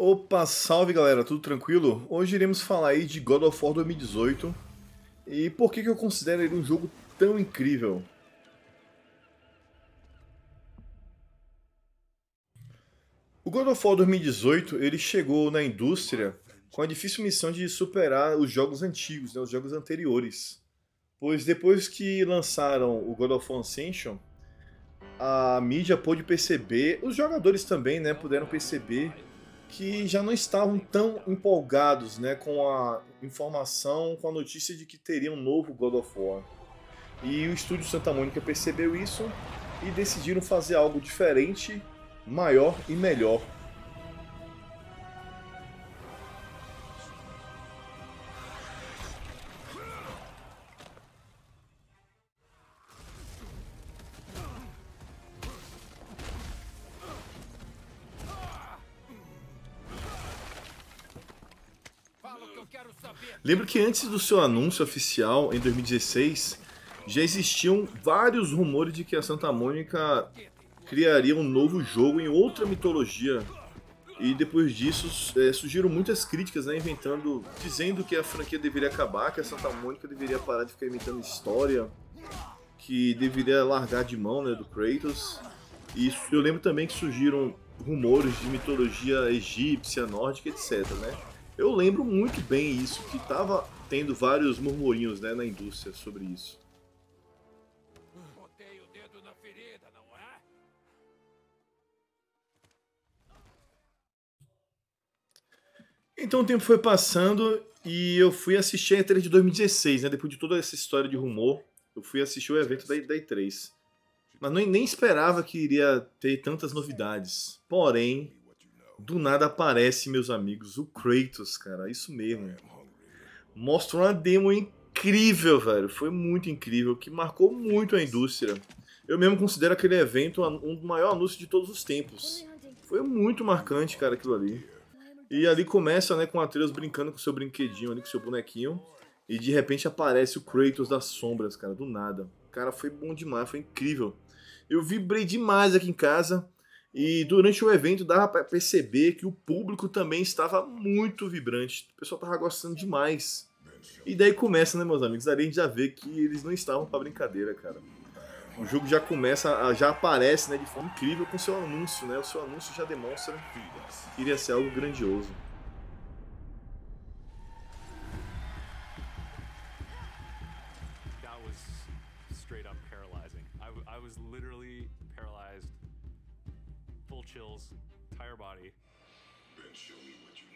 Opa, salve galera, tudo tranquilo? Hoje iremos falar aí de God of War 2018 e por que, que eu considero ele um jogo tão incrível. O God of War 2018 ele chegou na indústria com a difícil missão de superar os jogos antigos, né, os jogos anteriores. Pois depois que lançaram o God of War Ascension, a mídia pôde perceber, os jogadores também né, puderam perceber que já não estavam tão empolgados né, com a informação, com a notícia de que teria um novo God of War. E o estúdio Santa Mônica percebeu isso e decidiram fazer algo diferente, maior e melhor Lembro que antes do seu anúncio oficial, em 2016, já existiam vários rumores de que a Santa Mônica criaria um novo jogo em outra mitologia. E depois disso é, surgiram muitas críticas, né, inventando, dizendo que a franquia deveria acabar, que a Santa Mônica deveria parar de ficar inventando história, que deveria largar de mão né, do Kratos. E eu lembro também que surgiram rumores de mitologia egípcia, nórdica, etc. Né? Eu lembro muito bem isso, que tava tendo vários murmurinhos né, na indústria sobre isso. Botei o dedo na ferida, não é? Então o tempo foi passando e eu fui assistir a E3 de 2016, né? Depois de toda essa história de rumor, eu fui assistir o evento da, E3. Mas nem esperava que iria ter tantas novidades. Porém, do nada aparece, meus amigos, o Kratos, cara. Isso mesmo. Mostra uma demo incrível, velho. Foi muito incrível, que marcou muito a indústria. Eu mesmo considero aquele evento um dos maiores anúncios de todos os tempos. Foi muito marcante, cara, aquilo ali. E ali começa, né, com a Atreus brincando com seu brinquedinho ali, com seu bonequinho. E de repente aparece o Kratos das sombras, cara, do nada. Cara, foi bom demais, foi incrível. Eu vibrei demais aqui em casa. E durante o evento dava para perceber que o público também estava muito vibrante. O pessoal tava gostando demais. E daí começa, né, meus amigos? Daí a gente já vê que eles não estavam para brincadeira, cara. O jogo já começa, já aparece, né, de forma incrível com seu anúncio, né? O seu anúncio já demonstra que iria ser algo grandioso. body. Then show me what you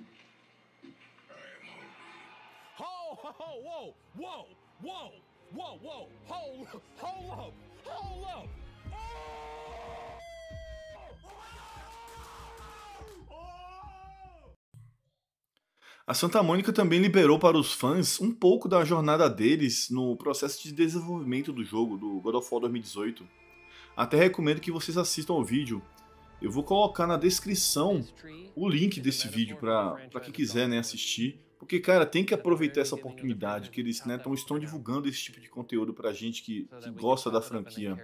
know. I am hungry. Ho, ho, ho, whoa, whoa, whoa, whoa, whoa, hold, hold up, hold up. A Santa Mônica também liberou para os fãs um pouco da jornada deles no processo de desenvolvimento do jogo, do God of War 2018. Até recomendo que vocês assistam ao vídeo. Eu vou colocar na descrição o link desse vídeo para quem quiser né, assistir. Porque, cara, tem que aproveitar essa oportunidade que eles né, tão, estão divulgando esse tipo de conteúdo pra gente que, que gosta da franquia.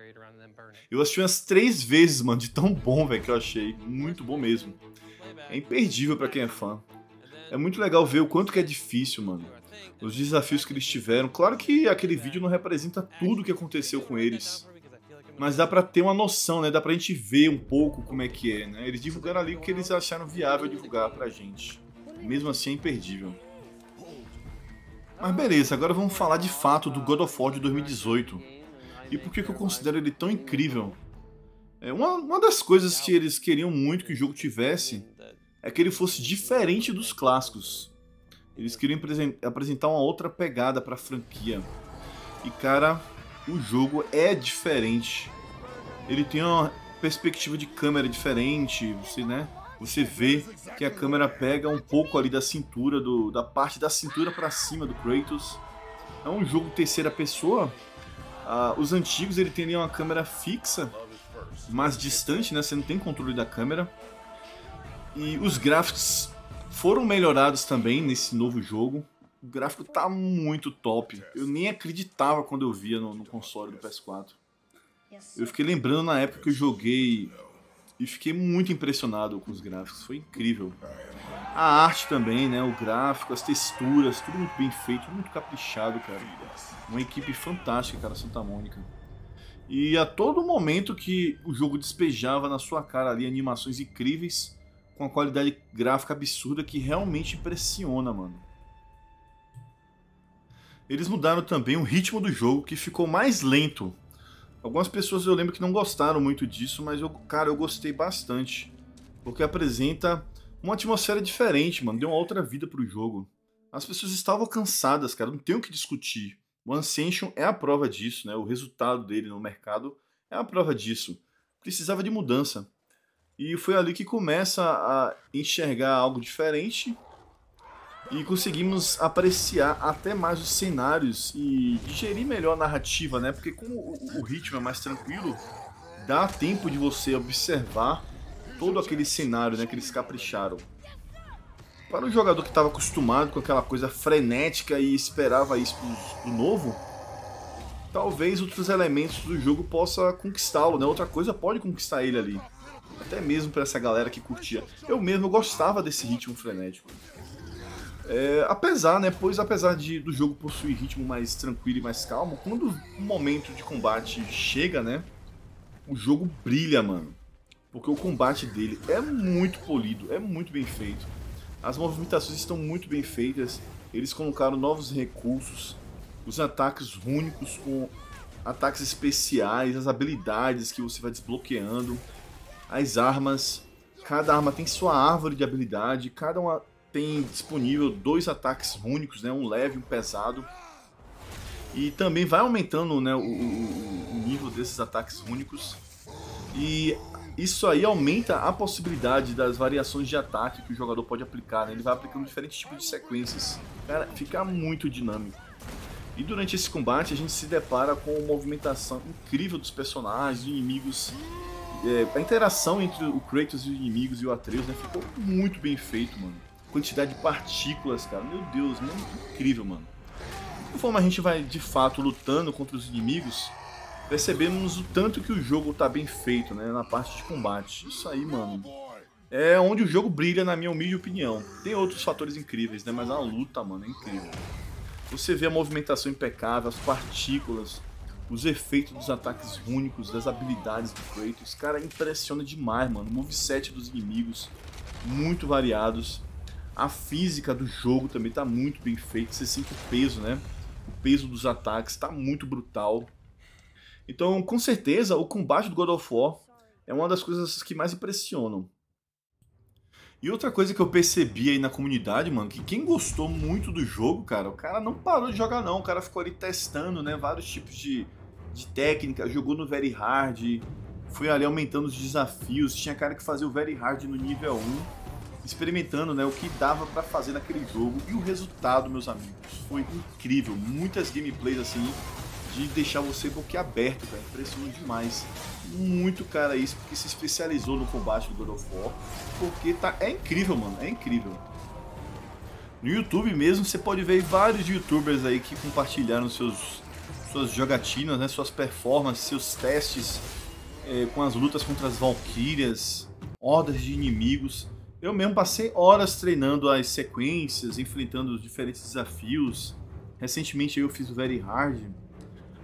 Eu assisti umas três vezes, mano, de tão bom, velho, que eu achei. Muito bom mesmo. É imperdível para quem é fã. É muito legal ver o quanto que é difícil, mano. Os desafios que eles tiveram. Claro que aquele vídeo não representa tudo o que aconteceu com eles mas dá para ter uma noção, né? Dá pra gente ver um pouco como é que é, né? Eles divulgaram ali o que eles acharam viável divulgar pra gente. Mesmo assim é imperdível. Mas beleza, agora vamos falar de fato do God of War de 2018. E por que, que eu considero ele tão incrível? É uma, uma das coisas que eles queriam muito que o jogo tivesse é que ele fosse diferente dos clássicos. Eles queriam apresentar uma outra pegada para a franquia. E cara, o jogo é diferente. Ele tem uma perspectiva de câmera diferente, você, né? Você vê que a câmera pega um pouco ali da cintura, do, da parte da cintura para cima do Kratos. É um jogo terceira pessoa. Ah, os antigos ele tem uma câmera fixa, mas distante, né? Você não tem controle da câmera. E os gráficos foram melhorados também nesse novo jogo. O gráfico tá muito top. Eu nem acreditava quando eu via no, no console do PS4. Eu fiquei lembrando na época que eu joguei e fiquei muito impressionado com os gráficos, foi incrível. A arte também, né, o gráfico, as texturas, tudo muito bem feito, muito caprichado, cara. Uma equipe fantástica, cara, Santa Mônica. E a todo momento que o jogo despejava na sua cara ali animações incríveis com a qualidade gráfica absurda que realmente impressiona, mano eles mudaram também o ritmo do jogo, que ficou mais lento. Algumas pessoas eu lembro que não gostaram muito disso, mas eu, cara, eu gostei bastante. Porque apresenta uma atmosfera diferente, mano. Deu uma outra vida pro jogo. As pessoas estavam cansadas, cara. Não tem o que discutir. O Ascension é a prova disso, né? O resultado dele no mercado é a prova disso. Precisava de mudança. E foi ali que começa a enxergar algo diferente e conseguimos apreciar até mais os cenários e digerir melhor a narrativa, né? Porque como o, ritmo é mais tranquilo, dá tempo de você observar todo aquele cenário né, que eles capricharam. Para o jogador que estava acostumado com aquela coisa frenética e esperava isso do novo, talvez outros elementos do jogo possa conquistá-lo, né? Outra coisa pode conquistar ele ali. Até mesmo para essa galera que curtia. Eu mesmo gostava desse ritmo frenético. É, apesar, né? Pois apesar de, do jogo possuir ritmo mais tranquilo e mais calmo, quando o momento de combate chega, né? O jogo brilha, mano. Porque o combate dele é muito polido, é muito bem feito. As movimentações estão muito bem feitas. Eles colocaram novos recursos, os ataques únicos com ataques especiais, as habilidades que você vai desbloqueando, as armas. Cada arma tem sua árvore de habilidade, cada uma tem disponível dois ataques únicos, né, um leve e um pesado. E também vai aumentando né, o, o, nível desses ataques únicos, E isso aí aumenta a possibilidade das variações de ataque que o jogador pode aplicar. Né? Ele vai aplicando diferentes tipos de sequências. Cara, fica muito dinâmico. E durante esse combate a gente se depara com uma movimentação incrível dos personagens, dos inimigos. É, a interação entre o Kratos e os inimigos e o Atreus né, ficou muito bem feito, mano quantidade de partículas, cara. Meu Deus, mano, incrível, mano. Conforme a gente vai de fato lutando contra os inimigos, percebemos o tanto que o jogo tá bem feito, né? Na parte de combate. Isso aí, mano. É onde o jogo brilha, na minha humilde opinião. Tem outros fatores incríveis, né? Mas a luta, mano, é incrível. Você vê a movimentação impecável, as partículas, os efeitos dos ataques únicos, das habilidades do Kratos. Cara, impressiona demais, mano. O moveset dos inimigos, muito variados. A física do jogo também está muito bem feita, você sente o peso, né? O peso dos ataques está muito brutal. Então, com certeza, o combate do God of War é uma das coisas que mais impressionam. E outra coisa que eu percebi aí na comunidade, mano, que quem gostou muito do jogo, cara, o cara não parou de jogar não, o cara ficou ali testando, né, vários tipos de, de técnica, jogou no Very Hard, foi ali aumentando os desafios, tinha cara que fazia o Very Hard no nível 1, experimentando né, o que dava para fazer naquele jogo. E o resultado, meus amigos, foi incrível. Muitas gameplays assim de deixar você boquiaberto, cara. Impressionante demais. Muito cara isso, porque se especializou no combate do God of War. Porque tá, é incrível, mano. É incrível. No YouTube mesmo, você pode ver vários youtubers aí que compartilharam seus, suas jogatinas, né, suas performances, seus testes é, com as lutas contra as valquírias, hordas de inimigos eu mesmo passei horas treinando as sequências, enfrentando os diferentes desafios. Recentemente eu fiz o Very Hard.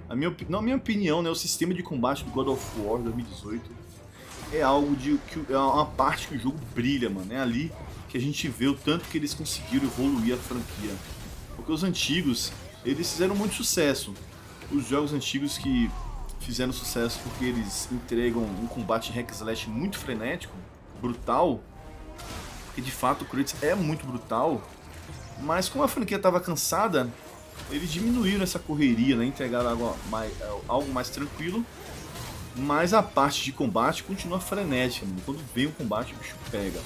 A minha, na minha opinião, né, o sistema de combate do God of War 2018 é algo de que é uma parte que o jogo brilha, mano. É ali que a gente vê o tanto que eles conseguiram evoluir a franquia. Porque os antigos, eles fizeram muito sucesso. Os jogos antigos que fizeram sucesso porque eles entregam um combate hack slash muito frenético, brutal, porque de fato o Kratos é muito brutal, mas como a franquia estava cansada, eles diminuíram essa correria, né? entregaram algo mais, algo mais tranquilo, mas a parte de combate continua frenética, mano. quando vem o combate o bicho pega.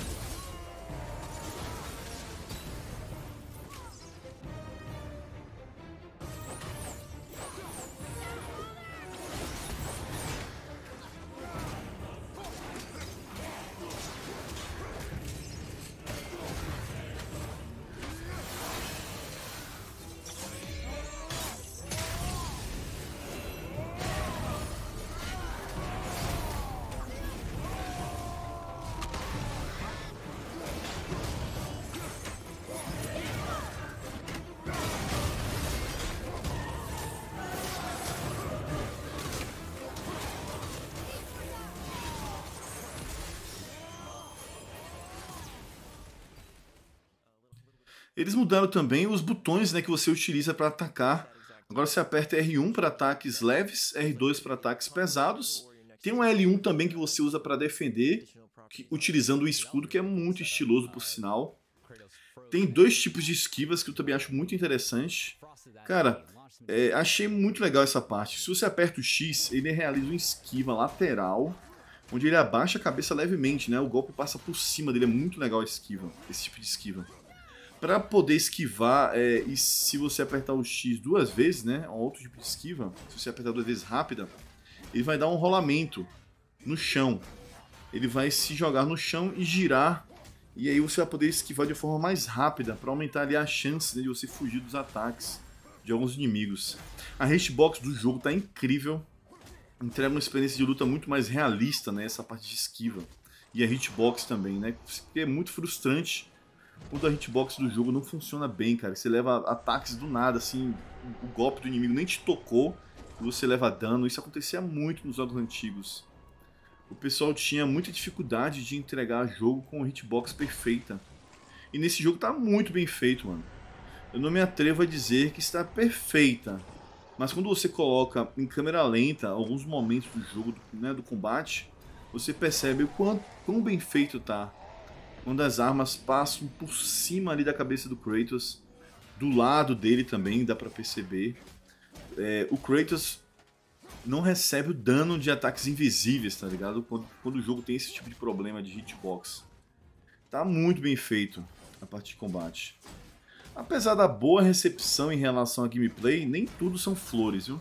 Eles mudaram também os botões né, que você utiliza para atacar. Agora você aperta R1 para ataques leves, R2 para ataques pesados. Tem um L1 também que você usa para defender, que, utilizando o escudo, que é muito estiloso por sinal. Tem dois tipos de esquivas que eu também acho muito interessante. Cara, é, achei muito legal essa parte. Se você aperta o X, ele realiza uma esquiva lateral, onde ele abaixa a cabeça levemente, né? O golpe passa por cima dele, é muito legal a esquiva, esse tipo de esquiva para poder esquivar, é, e se você apertar o X duas vezes, né? Um outro tipo de esquiva, se você apertar duas vezes rápida, ele vai dar um rolamento no chão. Ele vai se jogar no chão e girar. E aí você vai poder esquivar de forma mais rápida para aumentar ali a chance né, de você fugir dos ataques de alguns inimigos. A hitbox do jogo tá incrível. Entrega uma experiência de luta muito mais realista, né? Essa parte de esquiva. E a hitbox também, né? Porque é muito frustrante o da hitbox do jogo não funciona bem, cara. Você leva ataques do nada, assim, o golpe do inimigo nem te tocou e você leva dano. Isso acontecia muito nos jogos antigos. O pessoal tinha muita dificuldade de entregar jogo com hitbox perfeita. E nesse jogo tá muito bem feito, mano. Eu não me atrevo a dizer que está perfeita. Mas quando você coloca em câmera lenta alguns momentos do jogo, né, do combate, você percebe o quão, quão bem feito tá uma das armas passa por cima ali da cabeça do Kratos, do lado dele também, dá para perceber. É, o Kratos não recebe o dano de ataques invisíveis, tá ligado? Quando, quando o jogo tem esse tipo de problema de hitbox. Tá muito bem feito a parte de combate. Apesar da boa recepção em relação a gameplay, nem tudo são flores, viu?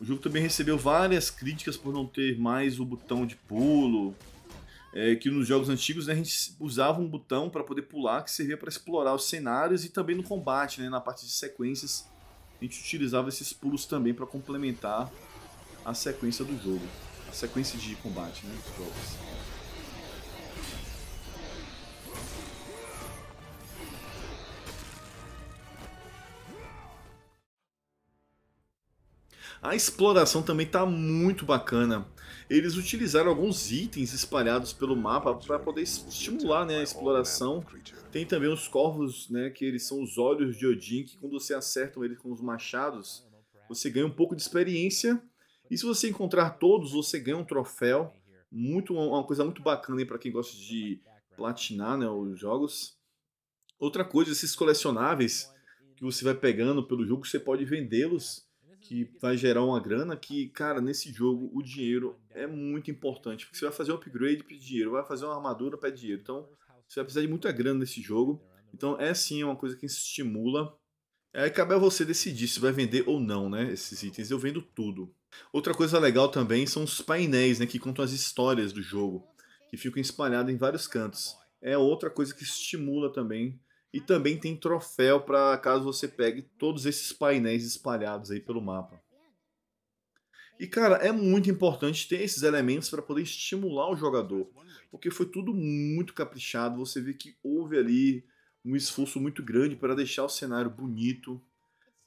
O jogo também recebeu várias críticas por não ter mais o botão de pulo, é, que nos jogos antigos né, a gente usava um botão para poder pular que servia para explorar os cenários e também no combate, né, na parte de sequências, a gente utilizava esses pulos também para complementar a sequência do jogo, a sequência de combate né, dos jogos. A exploração também está muito bacana. Eles utilizaram alguns itens espalhados pelo mapa para poder estimular né, a exploração. Tem também os corvos, né, que eles são os olhos de Odin, que quando você acerta eles com os machados, você ganha um pouco de experiência. E se você encontrar todos, você ganha um troféu. Muito, uma coisa muito bacana para quem gosta de platinar né, os jogos. Outra coisa, esses colecionáveis que você vai pegando pelo jogo, você pode vendê-los que vai gerar uma grana que, cara, nesse jogo o dinheiro é muito importante. Porque você vai fazer um upgrade, pede dinheiro. Vai fazer uma armadura, pede dinheiro. Então, você vai precisar de muita grana nesse jogo. Então, é sim uma coisa que estimula. É, aí cabe a você decidir se vai vender ou não, né? Esses itens. Eu vendo tudo. Outra coisa legal também são os painéis, né? Que contam as histórias do jogo. Que ficam espalhados em vários cantos. É outra coisa que estimula também e hum. também tem troféu para caso você pegue todos esses painéis espalhados aí pelo mapa. E cara, é muito importante ter esses elementos para poder estimular o jogador, porque foi tudo muito caprichado, você vê que houve ali um esforço muito grande para deixar o cenário bonito,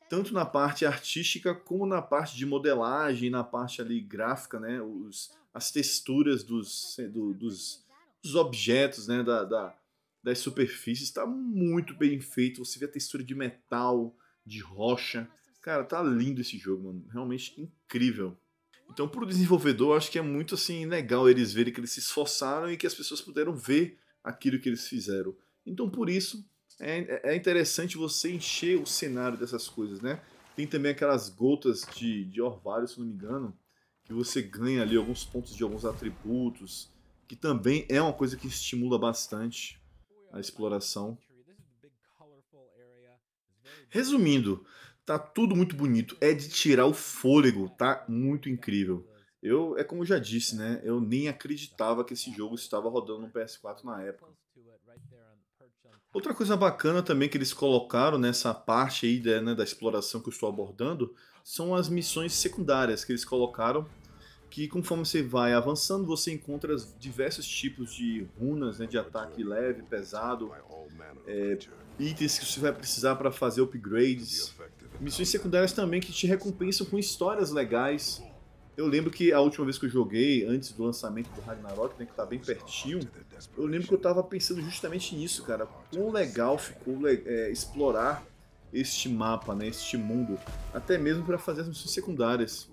tanto na parte artística como na parte de modelagem, na parte ali gráfica, né, Os, as texturas dos, do, dos, dos objetos, né, da, da das superfícies está muito bem feito. Você vê a textura de metal, de rocha. Cara, tá lindo esse jogo, mano. Realmente incrível. Então, para o desenvolvedor, acho que é muito assim legal eles verem que eles se esforçaram e que as pessoas puderam ver aquilo que eles fizeram. Então, por isso, é, é, é interessante você encher o cenário dessas coisas, né? Tem também aquelas gotas de, de orvalho, se não me engano, que você ganha ali alguns pontos de alguns atributos, que também é uma coisa que estimula bastante a exploração. Resumindo, tá tudo muito bonito, é de tirar o fôlego, tá muito incrível. Eu, é como eu já disse, né? Eu nem acreditava que esse jogo estava rodando no PS4 na época. Outra coisa bacana também que eles colocaram nessa parte aí né, da exploração que eu estou abordando são as missões secundárias que eles colocaram que conforme você vai avançando, você encontra diversos tipos de runas, né, de ataque leve, pesado, é, itens que você vai precisar para fazer upgrades, missões secundárias também que te recompensam com histórias legais. Eu lembro que a última vez que eu joguei, antes do lançamento do Ragnarok, né, que tá bem pertinho, eu lembro que eu tava pensando justamente nisso, cara. Quão legal ficou é, explorar este mapa, né, este mundo, até mesmo para fazer as missões secundárias.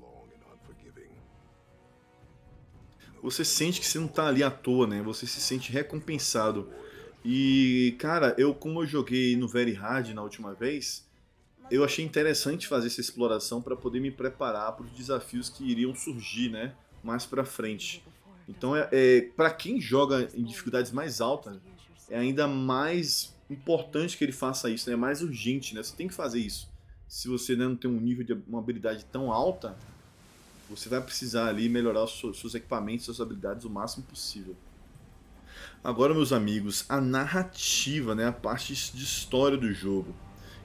você sente que você não tá ali à toa, né? Você se sente recompensado. E, cara, eu como eu joguei no Very Hard na última vez, eu achei interessante fazer essa exploração para poder me preparar para os desafios que iriam surgir, né? Mais para frente. Então, é, é para quem joga em dificuldades mais altas, é ainda mais importante que ele faça isso, né? É mais urgente, né? Você tem que fazer isso. Se você né, não tem um nível de uma habilidade tão alta, você vai precisar ali melhorar os seus equipamentos, suas habilidades o máximo possível. Agora, meus amigos, a narrativa, né, a parte de história do jogo,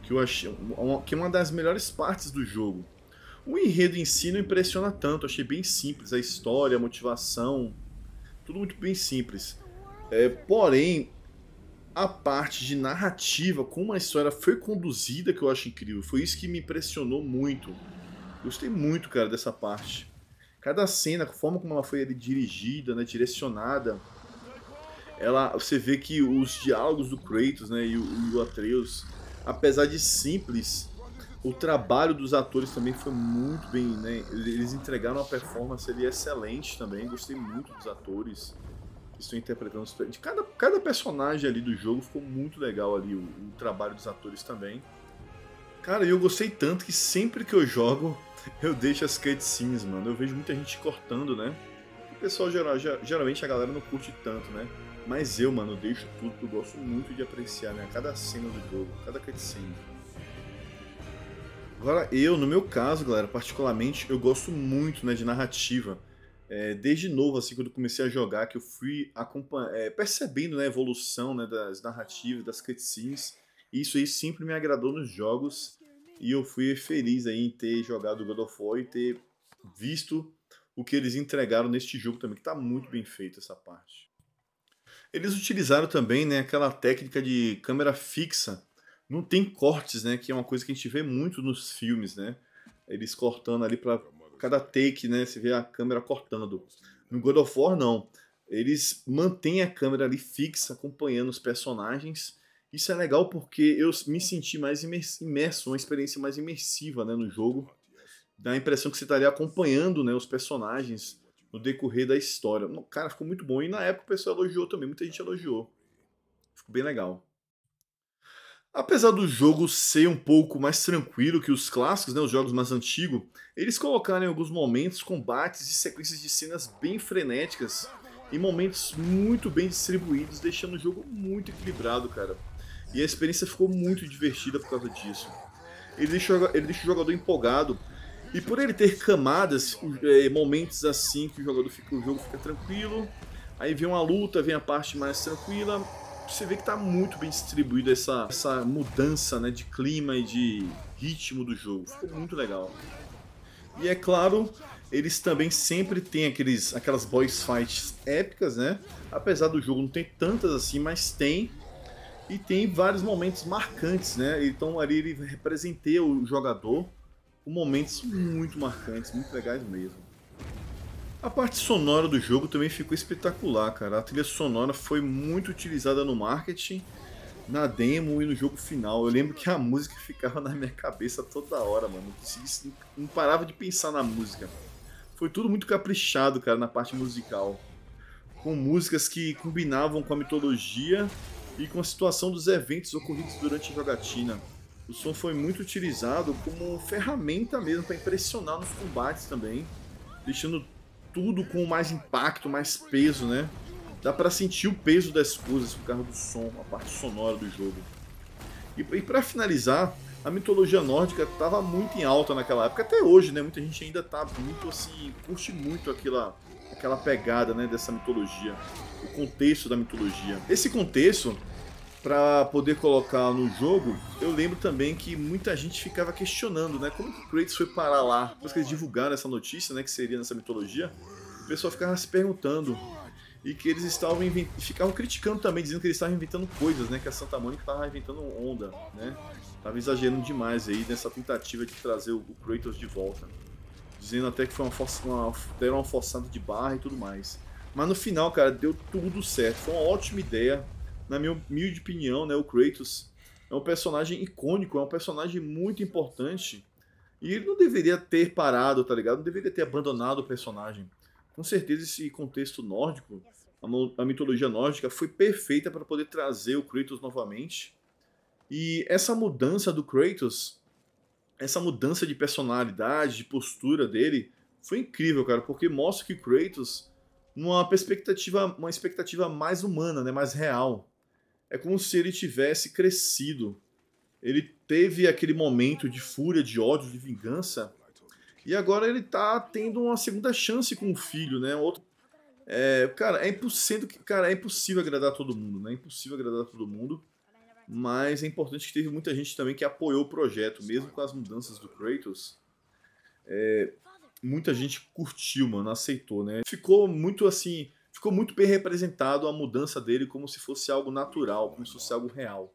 que eu achei uma, que é uma das melhores partes do jogo. O enredo em si não impressiona tanto, achei bem simples a história, a motivação, tudo muito bem simples. É, porém, a parte de narrativa, como a história foi conduzida, que eu acho incrível, foi isso que me impressionou muito Gostei muito, cara, dessa parte. Cada cena, a forma como ela foi ali, dirigida, né, direcionada, ela, você vê que os diálogos do Kratos né, e, o, e o Atreus, apesar de simples, o trabalho dos atores também foi muito bem, né? Eles entregaram uma performance ali excelente também. Gostei muito dos atores que estão interpretando de cada, cada personagem ali do jogo ficou muito legal ali o, o trabalho dos atores também. Cara, eu gostei tanto que sempre que eu jogo, eu deixo as cutscenes, mano. Eu vejo muita gente cortando, né? O pessoal geral, geralmente a galera não curte tanto, né? Mas eu, mano, deixo tudo, eu gosto muito de apreciar, né? Cada cena do jogo, cada cutscene. Agora, eu, no meu caso, galera, particularmente, eu gosto muito, né, de narrativa. É, desde novo, assim, quando eu comecei a jogar, que eu fui é, percebendo né, a evolução né, das narrativas, das cutscenes. Isso aí sempre me agradou nos jogos e eu fui feliz aí em ter jogado God of War e ter visto o que eles entregaram neste jogo também, que está muito bem feito essa parte. Eles utilizaram também né, aquela técnica de câmera fixa. Não tem cortes, né? Que é uma coisa que a gente vê muito nos filmes, né? Eles cortando ali para cada take, né? Você vê a câmera cortando. No God of War, não. Eles mantêm a câmera ali fixa, acompanhando os personagens isso é legal porque eu me senti mais imerso, uma experiência mais imersiva né, no jogo. Dá a impressão que você estaria tá acompanhando né, os personagens no decorrer da história. Cara, ficou muito bom. E na época o pessoal elogiou também, muita gente elogiou. Ficou bem legal. Apesar do jogo ser um pouco mais tranquilo que os clássicos, né, os jogos mais antigos, eles colocaram em alguns momentos combates e sequências de cenas bem frenéticas em momentos muito bem distribuídos, deixando o jogo muito equilibrado, cara. E a experiência ficou muito divertida por causa disso. Ele deixa, ele deixa o jogador empolgado. E por ele ter camadas, é, momentos assim que o, jogador fica, o jogo fica tranquilo, aí vem uma luta, vem a parte mais tranquila, você vê que está muito bem distribuída essa, essa mudança né, de clima e de ritmo do jogo. Ficou muito legal. E é claro, eles também sempre têm aqueles, aquelas boss fights épicas, né? Apesar do jogo não ter tantas assim, mas tem. E tem vários momentos marcantes, né? Então ali ele representa o jogador com momentos muito marcantes, muito legais mesmo. A parte sonora do jogo também ficou espetacular, cara. A trilha sonora foi muito utilizada no marketing, na demo e no jogo final. Eu lembro que a música ficava na minha cabeça toda hora, mano. não parava de pensar na música. Foi tudo muito caprichado, cara, na parte musical. Com músicas que combinavam com a mitologia e com a situação dos eventos ocorridos durante a jogatina. O som foi muito utilizado como ferramenta mesmo para impressionar nos combates também, deixando tudo com mais impacto, mais peso, né? Dá para sentir o peso das coisas por causa do som, a parte sonora do jogo. E, e para finalizar, a mitologia nórdica estava muito em alta naquela época, até hoje, né? Muita gente ainda tá muito assim, curte muito aquela aquela pegada né, dessa mitologia, o contexto da mitologia. Esse contexto, para poder colocar no jogo, eu lembro também que muita gente ficava questionando, né? Como que o Kratos foi parar lá? Depois que eles divulgaram essa notícia, né? Que seria nessa mitologia, o pessoal ficava se perguntando. E que eles estavam invent... ficavam criticando também, dizendo que eles estavam inventando coisas, né? Que a Santa Mônica estava inventando onda, né? Tava exagerando demais aí nessa tentativa de trazer o Kratos de volta. Dizendo até que foi uma, força, uma, deram uma forçada de barra e tudo mais. Mas no final, cara, deu tudo certo. Foi uma ótima ideia. Na minha humilde opinião, né, o Kratos é um personagem icônico, é um personagem muito importante. E ele não deveria ter parado, tá ligado? Não deveria ter abandonado o personagem. Com certeza esse contexto nórdico, a mitologia nórdica, foi perfeita para poder trazer o Kratos novamente. E essa mudança do Kratos essa mudança de personalidade, de postura dele, foi incrível, cara, porque mostra que Kratos numa perspectiva, uma expectativa mais humana, né, mais real. É como se ele tivesse crescido. Ele teve aquele momento de fúria, de ódio, de vingança, e agora ele tá tendo uma segunda chance com o filho, né? Outro é, cara, é impossível, cara, é impossível agradar todo mundo, né? É impossível agradar todo mundo. Mas é importante que teve muita gente também que apoiou o projeto, mesmo com as mudanças do Kratos. É, muita gente curtiu, mano, aceitou, né? Ficou muito assim, ficou muito bem representado a mudança dele como se fosse algo natural, como se fosse algo real.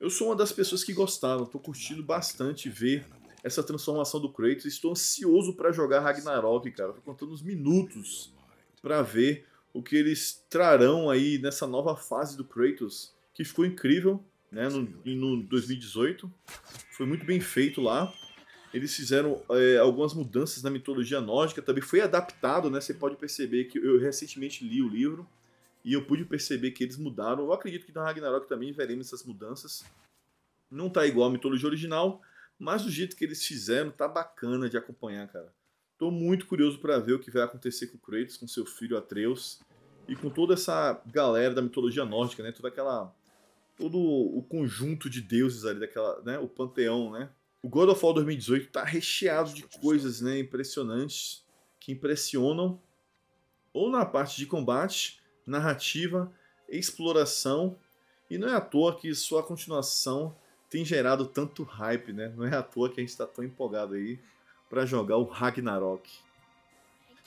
Eu sou uma das pessoas que gostava, tô curtindo bastante ver essa transformação do Kratos. Estou ansioso para jogar Ragnarok, cara. Tô contando os minutos para ver o que eles trarão aí nessa nova fase do Kratos que ficou incrível, né? No, no 2018. Foi muito bem feito lá. Eles fizeram é, algumas mudanças na mitologia nórdica, também foi adaptado, né? Você pode perceber que eu recentemente li o livro e eu pude perceber que eles mudaram. Eu acredito que na Ragnarok também veremos essas mudanças. Não tá igual a mitologia original, mas o jeito que eles fizeram tá bacana de acompanhar, cara. Tô muito curioso para ver o que vai acontecer com Kratos, com seu filho Atreus e com toda essa galera da mitologia nórdica, né? Toda aquela todo o conjunto de deuses ali daquela, né, o panteão, né? O God of War 2018 tá recheado de coisas, né, impressionantes que impressionam ou na parte de combate, narrativa, exploração, e não é à toa que sua continuação tem gerado tanto hype, né? Não é à toa que a gente está tão empolgado aí para jogar o Ragnarok.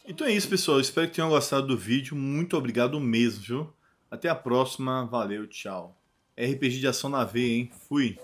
Então é isso, pessoal. Espero que tenham gostado do vídeo. Muito obrigado mesmo, viu? Até a próxima. Valeu, tchau. RPG de ação na veia, hein? Fui!